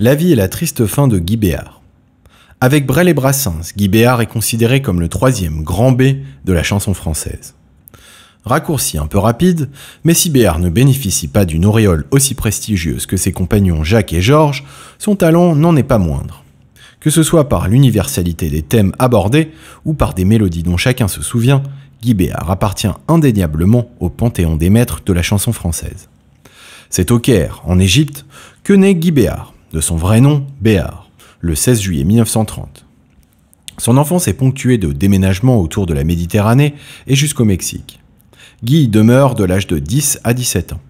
La vie et la triste fin de Guy Béard. Avec Brel et Brassens, Guy Béard est considéré comme le troisième grand B de la chanson française. Raccourci un peu rapide, mais si Béard ne bénéficie pas d'une auréole aussi prestigieuse que ses compagnons Jacques et Georges, son talent n'en est pas moindre. Que ce soit par l'universalité des thèmes abordés ou par des mélodies dont chacun se souvient, Guy Béard appartient indéniablement au panthéon des maîtres de la chanson française. C'est au Caire, en Égypte, que naît Guy Béard de son vrai nom, Béard, le 16 juillet 1930. Son enfance est ponctuée de déménagements autour de la Méditerranée et jusqu'au Mexique. Guy demeure de l'âge de 10 à 17 ans.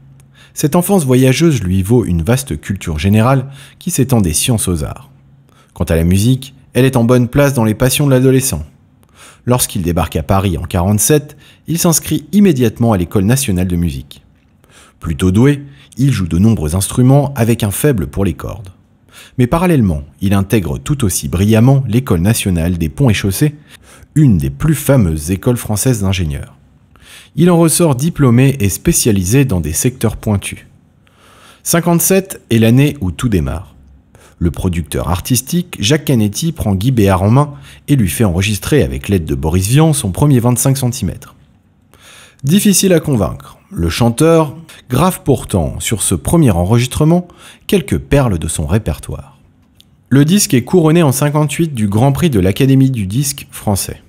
Cette enfance voyageuse lui vaut une vaste culture générale qui s'étend des sciences aux arts. Quant à la musique, elle est en bonne place dans les passions de l'adolescent. Lorsqu'il débarque à Paris en 47, il s'inscrit immédiatement à l'École nationale de musique. Plutôt doué, il joue de nombreux instruments avec un faible pour les cordes. Mais parallèlement, il intègre tout aussi brillamment l'École nationale des ponts et chaussées, une des plus fameuses écoles françaises d'ingénieurs. Il en ressort diplômé et spécialisé dans des secteurs pointus. 57 est l'année où tout démarre. Le producteur artistique Jacques Canetti prend Guy Béard en main et lui fait enregistrer avec l'aide de Boris Vian son premier 25 cm. Difficile à convaincre, le chanteur grave pourtant sur ce premier enregistrement quelques perles de son répertoire. Le disque est couronné en 58 du Grand Prix de l'Académie du disque français.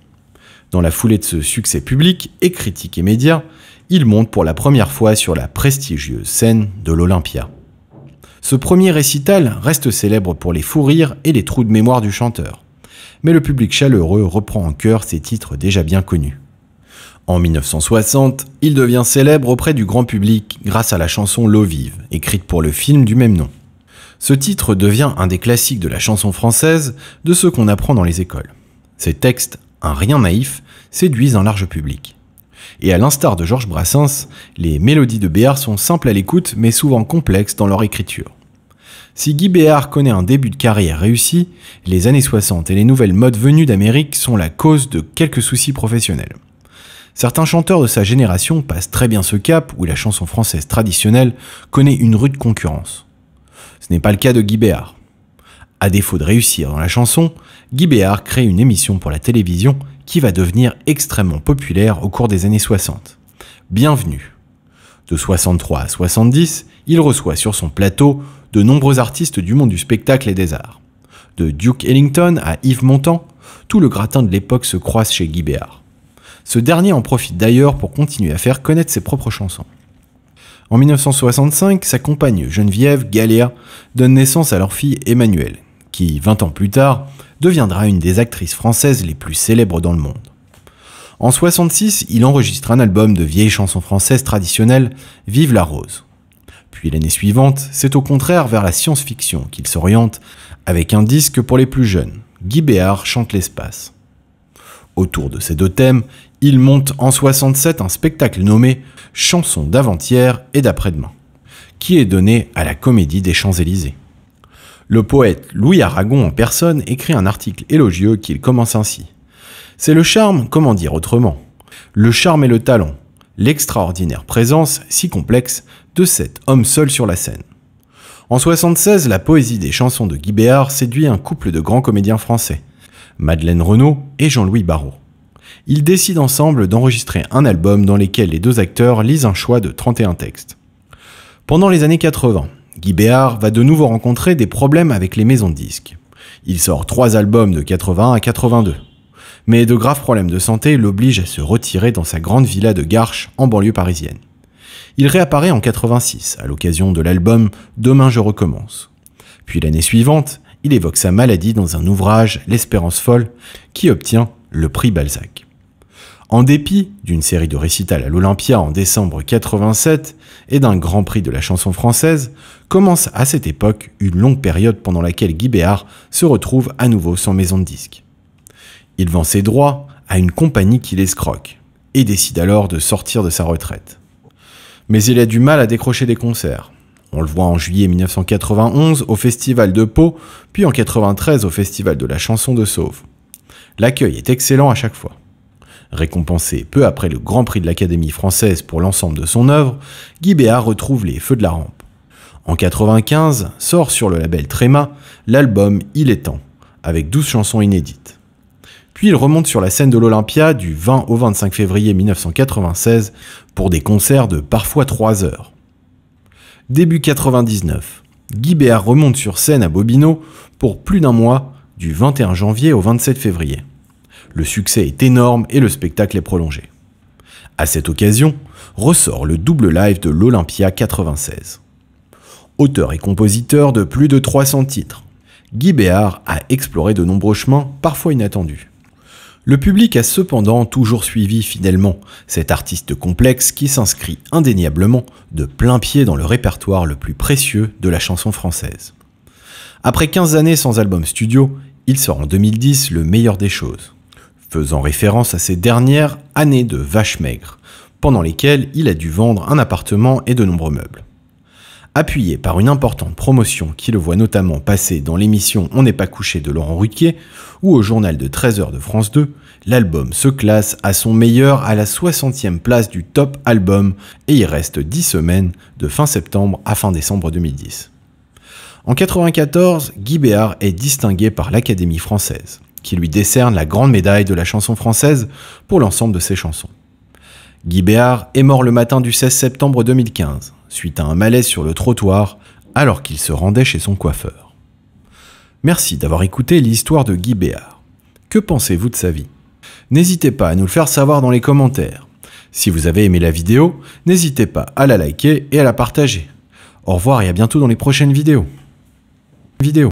Dans la foulée de ce succès public et critique et il monte pour la première fois sur la prestigieuse scène de l'Olympia. Ce premier récital reste célèbre pour les fous rires et les trous de mémoire du chanteur, mais le public chaleureux reprend en chœur ses titres déjà bien connus. En 1960, il devient célèbre auprès du grand public grâce à la chanson L'eau vive, écrite pour le film du même nom. Ce titre devient un des classiques de la chanson française, de ceux qu'on apprend dans les écoles. Ses textes, un rien naïf, séduisent un large public. Et à l'instar de Georges Brassens, les mélodies de Béard sont simples à l'écoute mais souvent complexes dans leur écriture. Si Guy Béard connaît un début de carrière réussi, les années 60 et les nouvelles modes venues d'Amérique sont la cause de quelques soucis professionnels. Certains chanteurs de sa génération passent très bien ce cap où la chanson française traditionnelle connaît une rude concurrence. Ce n'est pas le cas de Guy Béard. À défaut de réussir dans la chanson, Guy Béard crée une émission pour la télévision qui va devenir extrêmement populaire au cours des années 60. Bienvenue. De 63 à 70, il reçoit sur son plateau de nombreux artistes du monde du spectacle et des arts. De Duke Ellington à Yves Montand, tout le gratin de l'époque se croise chez Guy Béard. Ce dernier en profite d'ailleurs pour continuer à faire connaître ses propres chansons. En 1965, sa compagne Geneviève Galéa, donne naissance à leur fille Emmanuelle, qui, 20 ans plus tard, deviendra une des actrices françaises les plus célèbres dans le monde. En 66, il enregistre un album de vieilles chansons françaises traditionnelles, Vive la rose. Puis l'année suivante, c'est au contraire vers la science-fiction qu'il s'oriente, avec un disque pour les plus jeunes, Guy Béard chante l'espace. Autour de ces deux thèmes, il monte en 67 un spectacle nommé Chansons d'avant-hier et d'après-demain, qui est donné à la Comédie des Champs-Élysées. Le poète Louis Aragon en personne écrit un article élogieux qu'il commence ainsi. C'est le charme, comment dire autrement Le charme et le talent, l'extraordinaire présence, si complexe, de cet homme seul sur la scène. En 76, la poésie des chansons de Guy Béard séduit un couple de grands comédiens français, Madeleine Renaud et Jean-Louis Barrault. Ils décident ensemble d'enregistrer un album dans lequel les deux acteurs lisent un choix de 31 textes. Pendant les années 80, Guy Béard va de nouveau rencontrer des problèmes avec les maisons de disques. Il sort trois albums de 80 à 82. Mais de graves problèmes de santé l'obligent à se retirer dans sa grande villa de Garches en banlieue parisienne. Il réapparaît en 86 à l'occasion de l'album Demain je recommence. Puis l'année suivante, il évoque sa maladie dans un ouvrage L'espérance folle qui obtient le prix Balzac. En dépit d'une série de récitals à l'Olympia en décembre 87 et d'un grand prix de la chanson française, commence à cette époque une longue période pendant laquelle Guy Béard se retrouve à nouveau sans maison de disques. Il vend ses droits à une compagnie qui l'escroque et décide alors de sortir de sa retraite. Mais il a du mal à décrocher des concerts. On le voit en juillet 1991 au Festival de Pau, puis en 93 au Festival de la chanson de Sauve. L'accueil est excellent à chaque fois. Récompensé peu après le Grand Prix de l'Académie française pour l'ensemble de son œuvre, Guy Béat retrouve les feux de la rampe. En 1995, sort sur le label Tréma l'album Il est temps, avec 12 chansons inédites. Puis il remonte sur la scène de l'Olympia du 20 au 25 février 1996 pour des concerts de parfois 3 heures. Début 1999, Guy Béat remonte sur scène à Bobino pour plus d'un mois du 21 janvier au 27 février. Le succès est énorme et le spectacle est prolongé. À cette occasion, ressort le double live de l'Olympia 96. Auteur et compositeur de plus de 300 titres, Guy Béard a exploré de nombreux chemins, parfois inattendus. Le public a cependant toujours suivi fidèlement cet artiste complexe qui s'inscrit indéniablement de plein pied dans le répertoire le plus précieux de la chanson française. Après 15 années sans album studio, il sort en 2010 Le meilleur des choses, faisant référence à ses dernières années de vache maigre, pendant lesquelles il a dû vendre un appartement et de nombreux meubles. Appuyé par une importante promotion qui le voit notamment passer dans l'émission On n'est pas couché de Laurent Ruquier ou au journal de 13h de France 2, l'album se classe à son meilleur à la 60e place du top album et il reste 10 semaines de fin septembre à fin décembre 2010. En 1994, Guy Béard est distingué par l'Académie française, qui lui décerne la grande médaille de la chanson française pour l'ensemble de ses chansons. Guy Béard est mort le matin du 16 septembre 2015, suite à un malaise sur le trottoir, alors qu'il se rendait chez son coiffeur. Merci d'avoir écouté l'histoire de Guy Béard. Que pensez-vous de sa vie N'hésitez pas à nous le faire savoir dans les commentaires. Si vous avez aimé la vidéo, n'hésitez pas à la liker et à la partager. Au revoir et à bientôt dans les prochaines vidéos vidéo.